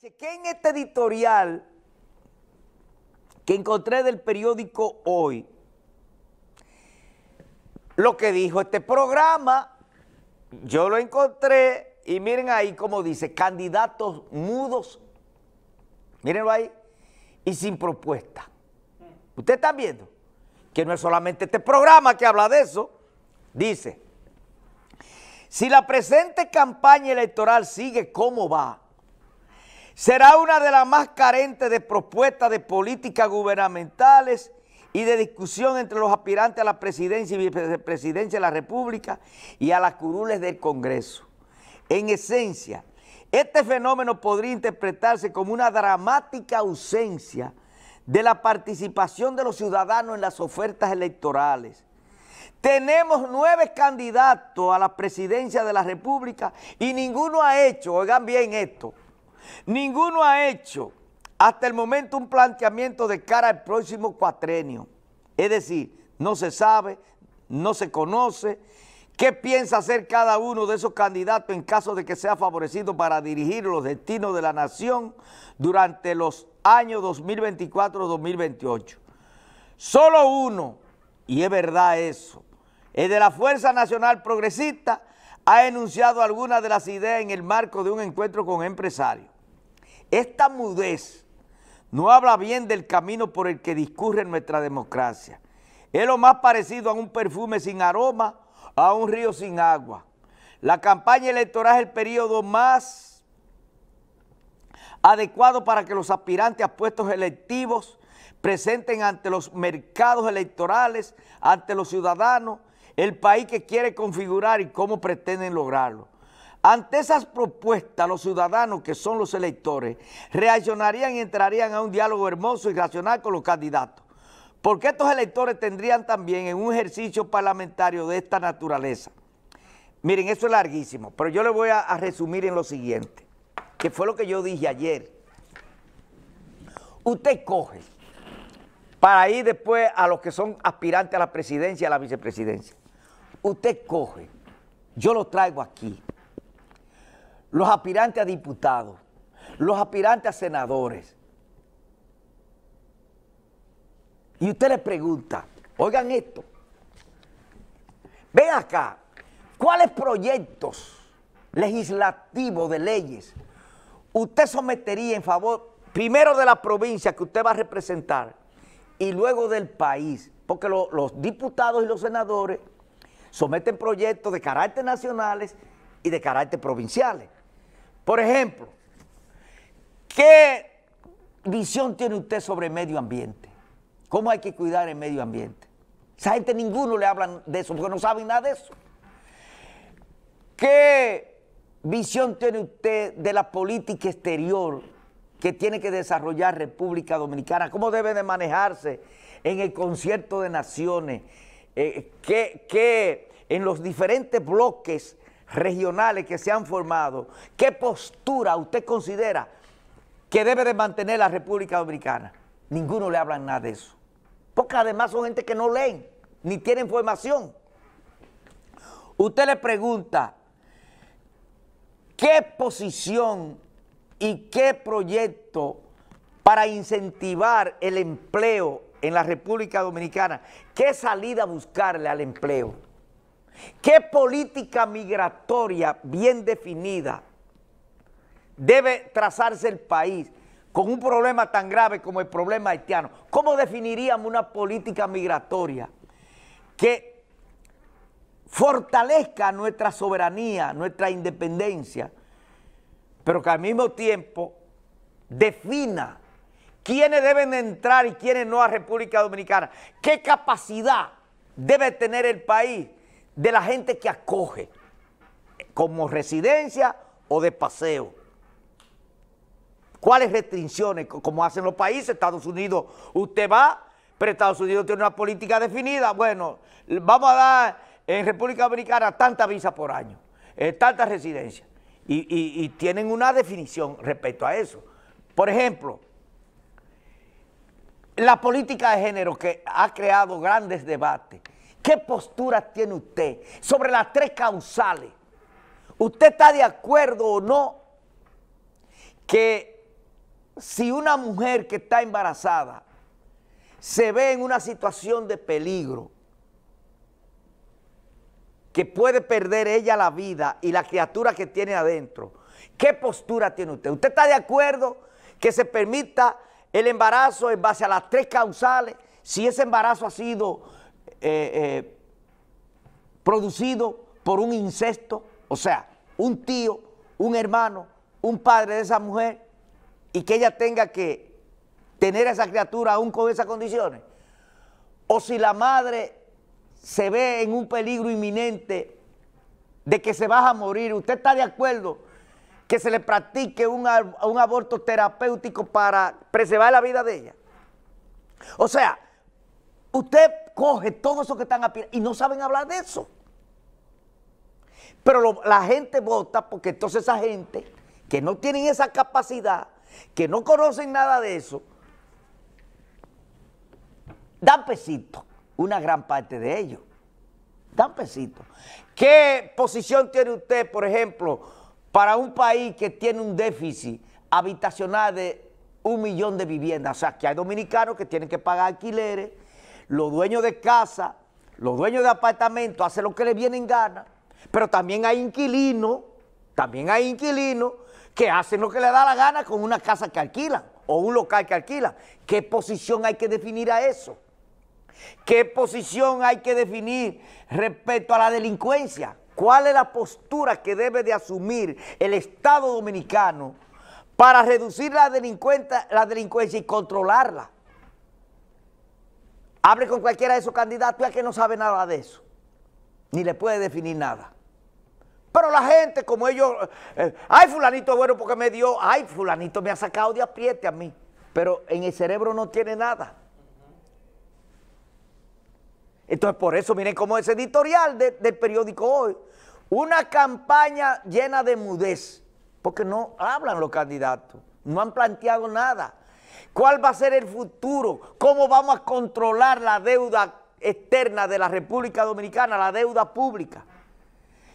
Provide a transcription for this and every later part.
Que en este editorial que encontré del periódico Hoy lo que dijo este programa. Yo lo encontré y miren ahí como dice, candidatos mudos, mírenlo ahí, y sin propuesta. Ustedes están viendo que no es solamente este programa que habla de eso. Dice, si la presente campaña electoral sigue como va, será una de las más carentes de propuestas de políticas gubernamentales y de discusión entre los aspirantes a la presidencia y vicepresidencia de la República y a las curules del Congreso. En esencia, este fenómeno podría interpretarse como una dramática ausencia de la participación de los ciudadanos en las ofertas electorales. Tenemos nueve candidatos a la presidencia de la República y ninguno ha hecho, oigan bien esto, Ninguno ha hecho hasta el momento un planteamiento de cara al próximo cuatrenio. Es decir, no se sabe, no se conoce qué piensa hacer cada uno de esos candidatos en caso de que sea favorecido para dirigir los destinos de la nación durante los años 2024-2028. Solo uno, y es verdad eso, es de la Fuerza Nacional Progresista, ha enunciado algunas de las ideas en el marco de un encuentro con empresarios. Esta mudez no habla bien del camino por el que discurre nuestra democracia. Es lo más parecido a un perfume sin aroma, a un río sin agua. La campaña electoral es el periodo más adecuado para que los aspirantes a puestos electivos presenten ante los mercados electorales, ante los ciudadanos, el país que quiere configurar y cómo pretenden lograrlo. Ante esas propuestas, los ciudadanos que son los electores reaccionarían y entrarían a un diálogo hermoso y racional con los candidatos. Porque estos electores tendrían también en un ejercicio parlamentario de esta naturaleza. Miren, eso es larguísimo, pero yo le voy a, resumir en lo siguiente, que fue lo que yo dije ayer. Usted coge para ir después a los que son aspirantes a la presidencia, a la vicepresidencia. Usted coge, yo lo traigo aquí, los aspirantes a diputados, los aspirantes a senadores, y usted le pregunta, oigan esto, ven acá, ¿cuáles proyectos legislativos de leyes usted sometería en favor primero de la provincia que usted va a representar y luego del país? Porque los diputados y los senadores someten proyectos de carácter nacionales y de carácter provinciales. Por ejemplo, ¿qué visión tiene usted sobre medio ambiente? ¿Cómo hay que cuidar el medio ambiente? Esa gente ninguno le habla de eso porque no saben nada de eso. ¿Qué visión tiene usted de la política exterior que tiene que desarrollar República Dominicana? ¿Cómo debe de manejarse en el concierto de naciones? Eh, que, que en los diferentes bloques regionales que se han formado, ¿qué postura usted considera que debe de mantener la República Dominicana? Ninguno le habla nada de eso. Porque además son gente que no leen, ni tienen formación. Usted le pregunta, ¿qué posición y qué proyecto para incentivar el empleo en la República Dominicana, qué salida buscarle al empleo, qué política migratoria bien definida debe trazarse el país con un problema tan grave como el problema haitiano. ¿Cómo definiríamos una política migratoria que fortalezca nuestra soberanía, nuestra independencia, pero que al mismo tiempo defina quiénes deben entrar y quiénes no a República Dominicana, qué capacidad debe tener el país de la gente que acoge como residencia o de paseo. ¿Cuáles restricciones? Como hacen los países, Estados Unidos, usted va, pero Estados Unidos tiene una política definida. Bueno, vamos a dar en República Dominicana tanta visa por año, eh, tanta tantas residencias. y tienen una definición respecto a eso. Por ejemplo, la política de género que ha creado grandes debates, ¿qué postura tiene usted sobre las tres causales? ¿Usted está de acuerdo o no que si una mujer que está embarazada se ve en una situación de peligro, que puede perder ella la vida y la criatura que tiene adentro, ¿qué postura tiene usted? ¿Usted está de acuerdo que se permita el embarazo en base a las tres causales, si ese embarazo ha sido eh, eh, producido por un incesto, o sea, un tío, un hermano, un padre de esa mujer, y que ella tenga que tener a esa criatura aún con esas condiciones, o si la madre se ve en un peligro inminente de que se va a morir, ¿usted está de acuerdo que se le practique un, aborto terapéutico para preservar la vida de ella. O sea, usted coge todo eso que están pie y no saben hablar de eso. Pero la gente vota porque entonces esa gente que no tienen esa capacidad, que no conocen nada de eso, dan pesito, una gran parte de ellos. Dan pesito. ¿Qué posición tiene usted, por ejemplo, para un país que tiene un déficit habitacional de un millón de viviendas. O sea, que hay dominicanos que tienen que pagar alquileres, los dueños de casa, los dueños de apartamentos hacen lo que les viene en gana, pero también hay inquilinos, también hay inquilinos que hacen lo que les da la gana con una casa que alquilan o un local que alquilan. ¿Qué posición hay que definir a eso? ¿Qué posición hay que definir respecto a la delincuencia? cuál es la postura que debe de asumir el Estado Dominicano para reducir la, delincuencia y controlarla. Hable con cualquiera de esos candidatos, ya que no sabe nada de eso, ni le puede definir nada. Pero la gente, como ellos, eh, ay fulanito bueno porque me dio, ay fulanito me ha sacado de apriete a mí, pero en el cerebro no tiene nada. Entonces, por eso, miren cómo es editorial del periódico hoy. Una campaña llena de mudez, porque no hablan los candidatos, no han planteado nada. ¿Cuál va a ser el futuro? ¿Cómo vamos a controlar la deuda externa de la República Dominicana, la deuda pública?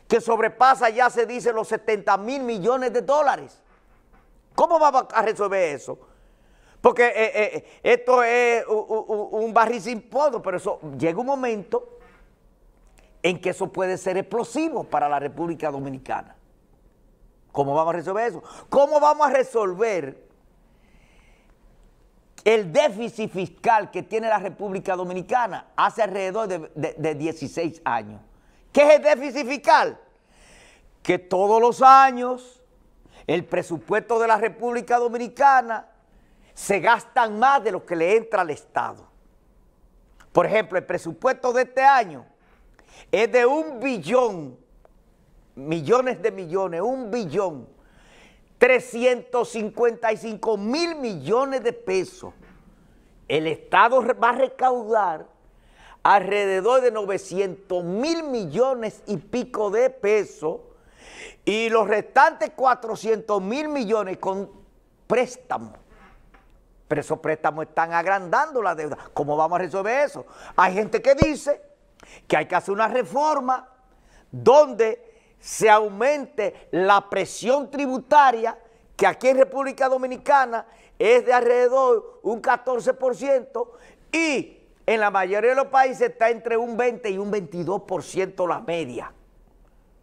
Que sobrepasa, ya se dice, los 70 mil millones de dólares. ¿Cómo vamos a resolver eso? Porque eh, eh, esto es un, barril sin podo, pero eso llega un momento en que eso puede ser explosivo para la República Dominicana. ¿Cómo vamos a resolver eso? ¿Cómo vamos a resolver el déficit fiscal que tiene la República Dominicana hace alrededor de 16 años? ¿Qué es el déficit fiscal? Que todos los años el presupuesto de la República Dominicana se gastan más de lo que le entra al Estado. Por ejemplo, el presupuesto de este año es de un billón, millones de millones, un billón, 355 mil millones de pesos. El Estado va a recaudar alrededor de 900 mil millones y pico de pesos y los restantes 400 mil millones con préstamos pero esos préstamos están agrandando la deuda. ¿Cómo vamos a resolver eso? Hay gente que dice que hay que hacer una reforma donde se aumente la presión tributaria, que aquí en República Dominicana es de alrededor un 14%, y en la mayoría de los países está entre un 20 y un 22% la media.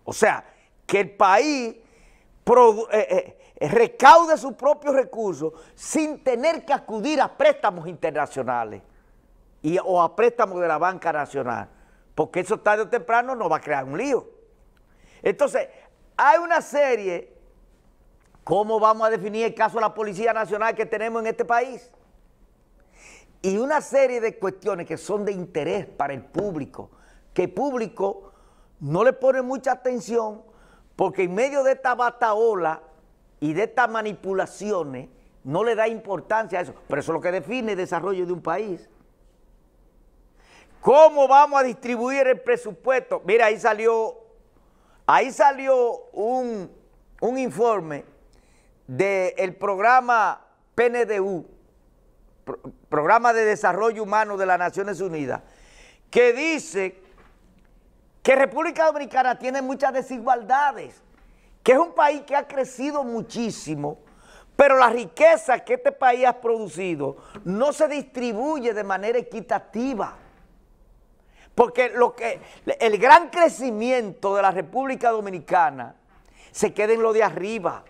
O sea, que el país... Eh, eh, eh, recaude sus propios recursos sin tener que acudir a préstamos internacionales o a préstamos de la banca nacional, porque eso tarde o temprano nos va a crear un lío. Entonces, hay una serie, ¿cómo vamos a definir el caso de la Policía Nacional que tenemos en este país? Y una serie de cuestiones que son de interés para el público, que el público no le pone mucha atención porque en medio de esta bataola y de estas manipulaciones no le da importancia a eso. Pero eso es lo que define el desarrollo de un país. ¿Cómo vamos a distribuir el presupuesto? Mira, ahí salió, ahí salió un, informe del programa PNDU, Programa de Desarrollo Humano de las Naciones Unidas, que dice que República Dominicana tiene muchas desigualdades que es un país que ha crecido muchísimo, pero la riqueza que este país ha producido no se distribuye de manera equitativa. Porque lo que, el gran crecimiento de la República Dominicana se queda en lo de arriba.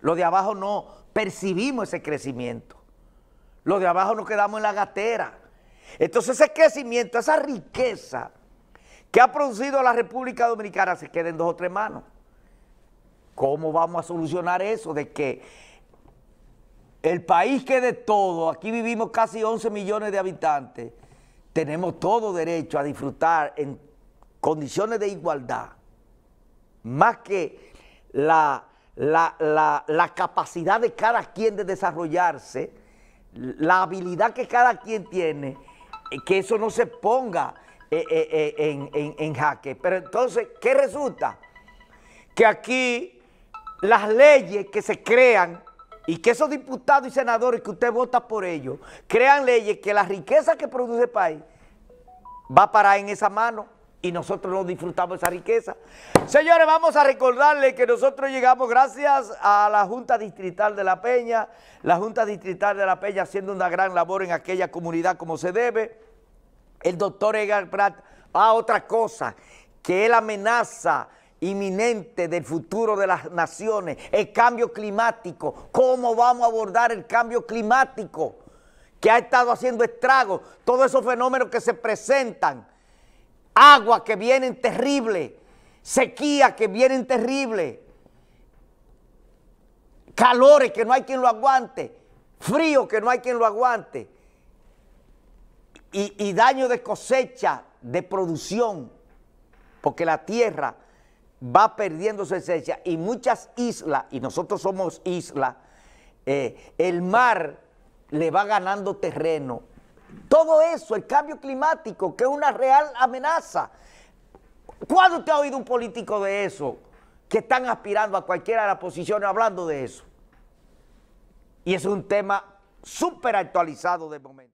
Lo de abajo no percibimos ese crecimiento. Lo de abajo nos quedamos en la gatera. Entonces ese crecimiento, esa riqueza que ha producido la República Dominicana se queda en dos o tres manos. ¿Cómo vamos a solucionar eso de que el país que de todo, aquí vivimos casi 11 millones de habitantes, tenemos todo derecho a disfrutar en condiciones de igualdad, más que la, la, capacidad de cada quien de desarrollarse, la habilidad que cada quien tiene, eh, que eso no se ponga eh, eh, en, en jaque. Pero entonces, ¿qué resulta? Que aquí las leyes que se crean y que esos diputados y senadores que usted vota por ellos crean leyes que la riqueza que produce el país va a parar en esa mano y nosotros no disfrutamos esa riqueza. Señores, vamos a recordarle que nosotros llegamos gracias a la Junta Distrital de La Peña, la Junta Distrital de La Peña haciendo una gran labor en aquella comunidad como se debe. El doctor Edgar Pratt a ah, otra cosa, que él amenaza inminente del futuro de las naciones, el cambio climático, cómo vamos a abordar el cambio climático que ha estado haciendo estragos, todos esos fenómenos que se presentan, agua que vienen terrible, sequía que vienen terrible, calores que no hay quien lo aguante, frío que no hay quien lo aguante, y daño de cosecha, de producción, porque la tierra va perdiendo su esencia y muchas islas, y nosotros somos islas, eh, el mar le va ganando terreno. Todo eso, el cambio climático, que es una real amenaza. ¿Cuándo te ha oído un político de eso? Que están aspirando a cualquiera de las posiciones hablando de eso. Y es un tema súper actualizado de momento.